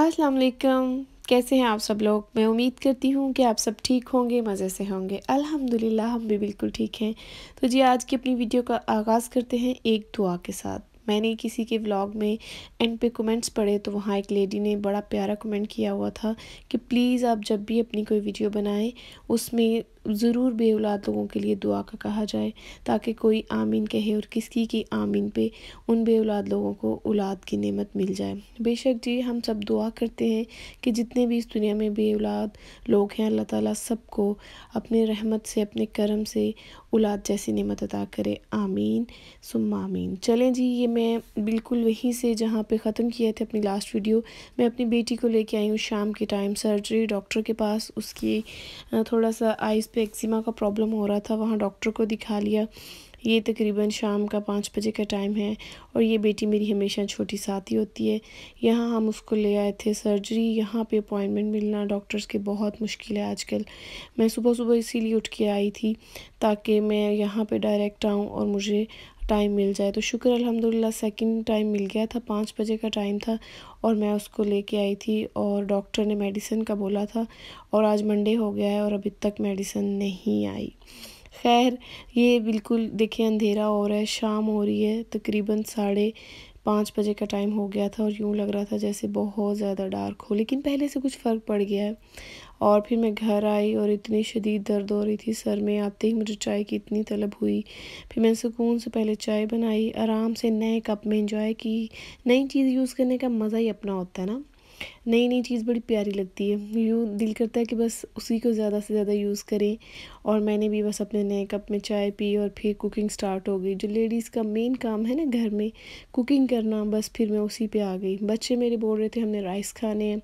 अस्सलाम वालेकुम कैसे हैं आप सब लोग मैं उम्मीद करती हूँ कि आप सब ठीक होंगे मज़े से होंगे अल्हम्दुलिल्लाह हम भी बिल्कुल ठीक हैं तो जी आज की अपनी वीडियो का आगाज़ करते हैं एक दुआ के साथ मैंने किसी के व्लॉग में एंड पे कमेंट्स पढ़े तो वहाँ एक लेडी ने बड़ा प्यारा कमेंट किया हुआ था कि प्लीज़ आप जब भी अपनी कोई वीडियो बनाएं उसमें ज़रूर बेऔलाद लोगों के लिए दुआ का कहा जाए ताकि कोई आमीन कहे और किसी की आमीन पे उन बेऔलाद लोगों को औलाद की नेमत मिल जाए बेशक जी हम सब दुआ करते हैं कि जितने भी इस दुनिया में बेऔलाद लोग हैं अल्लाह ताला सबको अपने रहमत से अपने करम से औलाद जैसी नेमत अदा करे आमीन सुम आमीन चलें जी ये मैं बिल्कुल वहीं से जहाँ पर ख़त्म किया थे अपनी लास्ट वीडियो मैं अपनी बेटी को लेके आई हूँ शाम के टाइम सर्जरी डॉक्टर के पास उसकी थोड़ा सा आइस पे एक्जिमा का प्रॉब्लम हो रहा था वहाँ डॉक्टर को दिखा लिया ये तकरीबन शाम का पाँच बजे का टाइम है और ये बेटी मेरी हमेशा छोटी साथी होती है यहाँ हम उसको ले आए थे सर्जरी यहाँ पे अपॉइंटमेंट मिलना डॉक्टर्स के बहुत मुश्किल है आजकल मैं सुबह सुबह इसीलिए उठ के आई थी ताकि मैं यहाँ पे डायरेक्ट आऊँ और मुझे टाइम मिल जाए तो शुक्र अल्हम्दुलिल्लाह सेकंड टाइम मिल गया था पाँच बजे का टाइम था और मैं उसको लेके आई थी और डॉक्टर ने मेडिसिन का बोला था और आज मंडे हो गया है और अभी तक मेडिसिन नहीं आई खैर ये बिल्कुल देखिए अंधेरा हो रहा है शाम हो रही है तकरीबन साढ़े पाँच बजे का टाइम हो गया था और यूँ लग रहा था जैसे बहुत ज़्यादा डार्क हो लेकिन पहले से कुछ फ़र्क पड़ गया है और फिर मैं घर आई और इतनी शदीद दर्द हो रही थी सर में आते ही मुझे चाय की इतनी तलब हुई फिर मैंने सुकून से पहले चाय बनाई आराम से नए कप में इंजॉय की नई चीज़ यूज़ करने का मज़ा ही अपना होता है ना नई नई चीज़ बड़ी प्यारी लगती है यूँ दिल करता है कि बस उसी को ज़्यादा से ज़्यादा यूज़ करें और मैंने भी बस अपने नए कप में चाय पी और फिर कुकिंग स्टार्ट हो गई जो लेडीज़ का मेन काम है ना घर में कुकिंग करना बस फिर मैं उसी पे आ गई बच्चे मेरे बोल रहे थे हमने राइस खाने हैं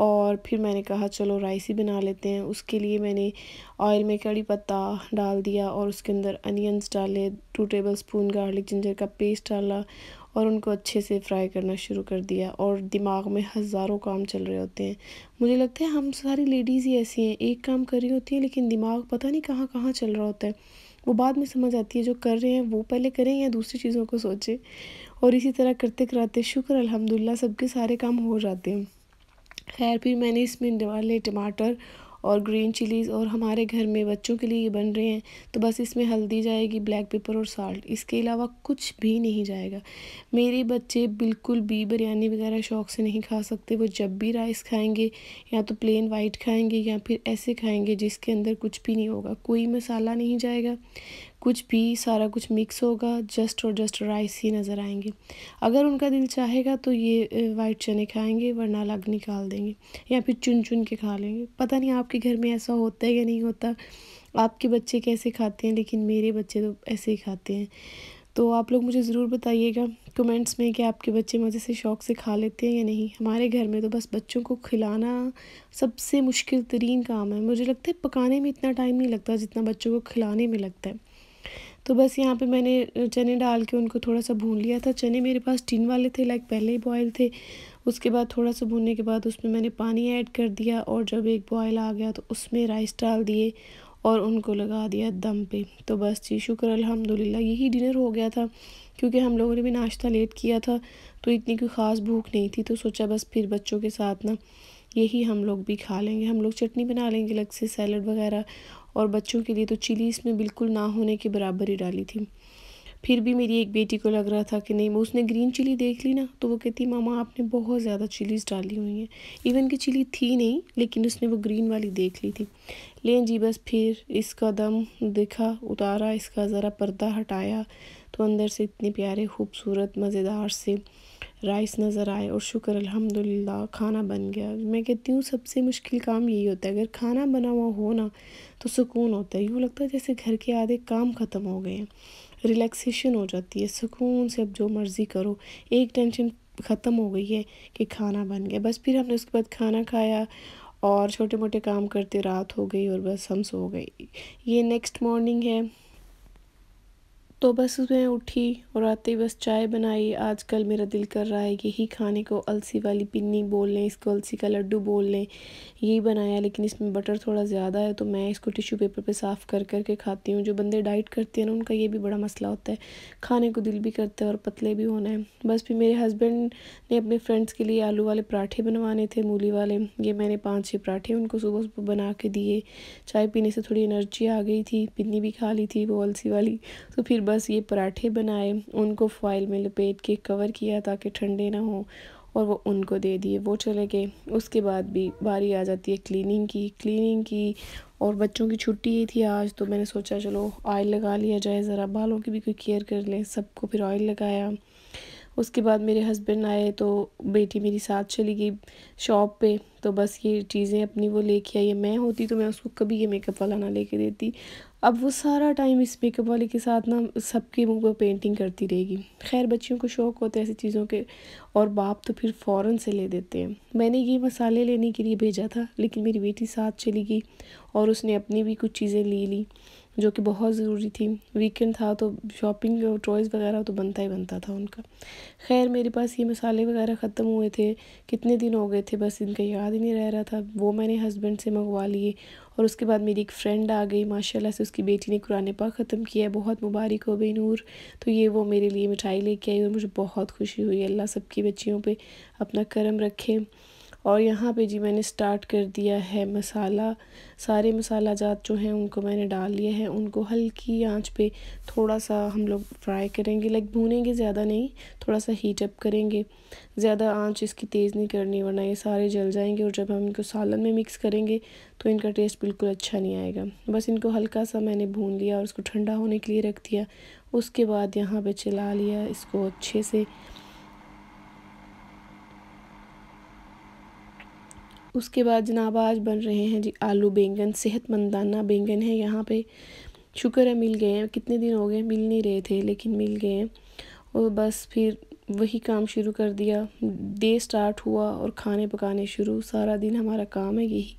और फिर मैंने कहा चलो राइस ही बना लेते हैं उसके लिए मैंने ऑयल में कड़ी पत्ता डाल दिया और उसके अंदर अनियंस डाले two tablespoon garlic ginger का पेस्ट डाला और उनको अच्छे से फ्राई करना शुरू कर दिया और दिमाग में हज़ारों काम चल रहे होते हैं मुझे लगता है हम सारी लेडीज़ ही ऐसी हैं एक काम कर रही होती हैं लेकिन दिमाग पता नहीं कहाँ कहाँ चल रहा होता है वो बाद में समझ आती है जो कर रहे हैं वो पहले करें या दूसरी चीज़ों को सोचें और इसी तरह करते कराते शुक्र अलहमदिल्ला सबके सारे काम हो जाते हैं खैर फिर मैंने इसमें डाले टमाटर और ग्रीन चिलीज़ और हमारे घर में बच्चों के लिए ये बन रहे हैं तो बस इसमें हल्दी जाएगी ब्लैक पेपर और साल्ट इसके अलावा कुछ भी नहीं जाएगा मेरे बच्चे बिल्कुल भी बिरयानी वगैरह शौक से नहीं खा सकते वो जब भी राइस खाएंगे या तो प्लेन वाइट खाएंगे या फिर ऐसे खाएंगे जिसके अंदर कुछ भी नहीं होगा कोई मसाला नहीं जाएगा कुछ भी सारा कुछ मिक्स होगा जस्ट और जस्ट राइस ही नज़र आएंगे अगर उनका दिल चाहेगा तो ये वाइट चने खाएंगे वरना अलग निकाल देंगे या फिर चुन चुन के खा लेंगे पता नहीं आपके घर में ऐसा होता है या नहीं होता आपके बच्चे कैसे खाते हैं लेकिन मेरे बच्चे तो ऐसे ही खाते हैं तो आप लोग मुझे ज़रूर बताइएगा कमेंट्स में कि आपके बच्चे मज़े से शौक़ से खा लेते हैं या नहीं हमारे घर में तो बस बच्चों को खिलाना सबसे मुश्किल तरीन काम है मुझे लगता है पकाने में इतना टाइम नहीं लगता जितना बच्चों को खिलाने में लगता है तो बस यहाँ पे मैंने चने डाल के उनको थोड़ा सा भून लिया था चने मेरे पास टिन वाले थे लाइक पहले ही बॉयल थे उसके बाद थोड़ा सा भूनने के बाद उसमें मैंने पानी ऐड कर दिया और जब एक बॉयल आ गया तो उसमें राइस डाल दिए और उनको लगा दिया दम पे तो बस जी शुक्र अलहमदिल्ला यही डिनर हो गया था क्योंकि हम लोगों ने भी नाश्ता लेट किया था तो इतनी कोई ख़ास भूख नहीं थी तो सोचा बस फिर बच्चों के साथ ना यही हम लोग भी खा लेंगे हम लोग चटनी बना लेंगे अलग से सैलड वगैरह और बच्चों के लिए तो चिली इसमें बिल्कुल ना होने के बराबर ही डाली थी फिर भी मेरी एक बेटी को लग रहा था कि नहीं उसने ग्रीन चिली देख ली ना तो वो कहती मामा आपने बहुत ज़्यादा चिलीज़ डाली हुई हैं इवन कि चिली थी नहीं लेकिन उसने वो ग्रीन वाली देख ली थी लें जी बस फिर इसका दम देखा उतारा इसका ज़रा पर्दा हटाया तो अंदर से इतने प्यारे खूबसूरत मज़ेदार से राइस नज़र आए और शुक्र अल्हम्दुलिल्लाह खाना बन गया मैं कहती हूँ सबसे मुश्किल काम यही होता है अगर खाना बना हुआ हो ना तो सुकून होता है यूँ लगता है जैसे घर के आधे काम ख़त्म हो गए हैं रिलैक्सेशन हो जाती है सुकून से अब जो मर्ज़ी करो एक टेंशन ख़त्म हो गई है कि खाना बन गया बस फिर हमने उसके बाद खाना खाया और छोटे मोटे काम करते रात हो गई और बस हम सो गए ये नेक्स्ट मॉर्निंग है तो बस मैं उठी और आते ही बस चाय बनाई आजकल मेरा दिल कर रहा है यही खाने को अलसी वाली पिन्नी बोल लें इसको अलसी का लड्डू बोल लें यही बनाया लेकिन इसमें बटर थोड़ा ज़्यादा है तो मैं इसको टिश्यू पेपर पे साफ़ कर कर के खाती हूँ जो बंदे डाइट करते हैं ना उनका ये भी बड़ा मसला होता है खाने को दिल भी करता है और पतले भी होना है बस फिर मेरे हस्बैंड ने अपने फ्रेंड्स के लिए आलू वाले पराठे बनवाने थे मूली वाले ये मैंने पाँच छः पराठे उनको सुबह सुबह बना के दिए चाय पीने से थोड़ी एनर्जी आ गई थी पिन्नी भी खा ली थी वो अलसी वाली तो फिर बस ये पराठे बनाए उनको फॉइल में लपेट के कवर किया ताकि ठंडे ना हों और वो उनको दे दिए वो चले गए उसके बाद भी बारी आ जाती है क्लीनिंग की क्लीनिंग की और बच्चों की छुट्टी ही थी आज तो मैंने सोचा चलो ऑयल लगा लिया जाए ज़रा बालों की भी कोई केयर कर लें सबको फिर ऑयल लगाया उसके बाद मेरे हस्बैंड आए तो बेटी मेरी साथ चली गई शॉप पे तो बस ये चीज़ें अपनी वो लेके आई मैं होती तो मैं उसको कभी ये मेकअप वाला ना लेके देती अब वो सारा टाइम इस मेकअप वाले के साथ ना सबके मुंह पर पेंटिंग करती रहेगी खैर बच्चियों को शौक़ होता है ऐसी चीज़ों के और बाप तो फिर फ़ौर से ले देते हैं मैंने ये मसाले लेने के लिए भेजा था लेकिन मेरी बेटी साथ चली गई और उसने अपनी भी कुछ चीज़ें ले ली जो कि बहुत ज़रूरी थी वीकेंड था तो शॉपिंग और चॉइस वगैरह तो बनता ही बनता था उनका खैर मेरे पास ये मसाले वगैरह ख़त्म हुए थे कितने दिन हो गए थे बस इनका याद ही नहीं रह रहा था वो मैंने हस्बैंड से मंगवा लिए और उसके बाद मेरी एक फ़्रेंड आ गई माशाल्लाह से उसकी बेटी ने कुरान पाक ख़त्म किया है बहुत मुबारक हो गई नूर तो ये वो मेरे लिए मिठाई लेके आई और मुझे बहुत खुशी हुई अल्लाह सबकी बच्चियों पर अपना करम रखे और यहाँ पे जी मैंने स्टार्ट कर दिया है मसाला सारे मसाला जात जो हैं उनको मैंने डाल लिए हैं उनको हल्की आंच पे थोड़ा सा हम लोग फ्राई करेंगे लाइक भूनेंगे ज़्यादा नहीं थोड़ा सा हीट अप करेंगे ज़्यादा आंच इसकी तेज़ नहीं करनी वरना ये सारे जल जाएंगे और जब हम इनको सालन में मिक्स करेंगे तो इनका टेस्ट बिल्कुल अच्छा नहीं आएगा बस इनको हल्का सा मैंने भून लिया और उसको ठंडा होने के लिए रख दिया उसके बाद यहाँ पर चला लिया इसको अच्छे से उसके बाद जनाब आज बन रहे हैं जी आलू बैंगन सेहतमंदाना बैंगन है यहाँ पे शुक्र है मिल गए हैं कितने दिन हो गए मिल नहीं रहे थे लेकिन मिल गए हैं और बस फिर वही काम शुरू कर दिया डे स्टार्ट हुआ और खाने पकाने शुरू सारा दिन हमारा काम है यही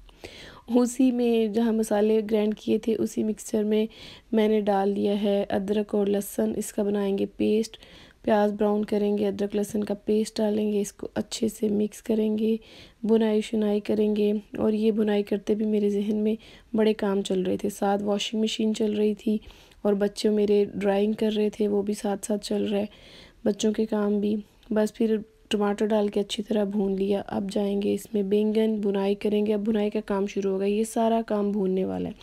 उसी में जहाँ मसाले ग्राइंड किए थे उसी मिक्सचर में मैंने डाल दिया है अदरक और लहसुन इसका बनाएंगे पेस्ट प्याज ब्राउन करेंगे अदरक लहसुन का पेस्ट डालेंगे इसको अच्छे से मिक्स करेंगे बुनाई शुनाई करेंगे और ये बुनाई करते भी मेरे जहन में बड़े काम चल रहे थे साथ वॉशिंग मशीन चल रही थी और बच्चे मेरे ड्राइंग कर रहे थे वो भी साथ साथ चल रहा है बच्चों के काम भी बस फिर टमाटर डाल के अच्छी तरह भून लिया अब जाएंगे इसमें बैंगन बुनाई करेंगे अब बुनाई का काम शुरू होगा ये सारा काम भूनने वाला है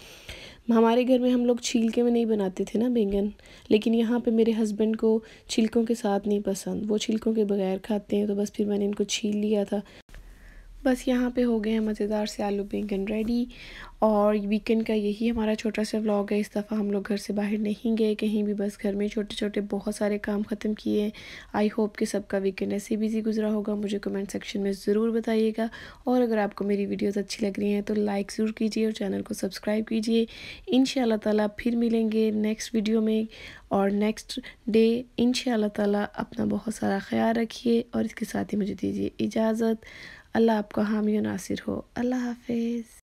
हमारे घर में हम लोग छिलके में नहीं बनाते थे ना बैंगन लेकिन यहाँ पे मेरे हस्बैंड को छिलकों के साथ नहीं पसंद वो छिलकों के बगैर खाते हैं तो बस फिर मैंने इनको छील लिया था बस यहाँ पे हो गए हैं मज़ेदार से आलू बैंगन रेडी और वीकेंड का यही हमारा छोटा सा व्लॉग है इस दफ़ा हम लोग घर से बाहर नहीं गए कहीं भी बस घर में छोटे छोटे बहुत सारे काम ख़त्म किए आई होप कि सबका वीकेंड ऐसे बिजी गुजरा होगा मुझे कमेंट सेक्शन में ज़रूर बताइएगा और अगर आपको मेरी वीडियोज़ अच्छी लग रही हैं तो लाइक ज़रूर कीजिए और चैनल को सब्सक्राइब कीजिए इन ताला फिर मिलेंगे नेक्स्ट वीडियो में और नेक्स्ट डे इन ताला अपना बहुत सारा ख्याल रखिए और इसके साथ ही मुझे दीजिए इजाज़त अल्लाह आपका हामी नासिर हो अल्लाह हाफिज़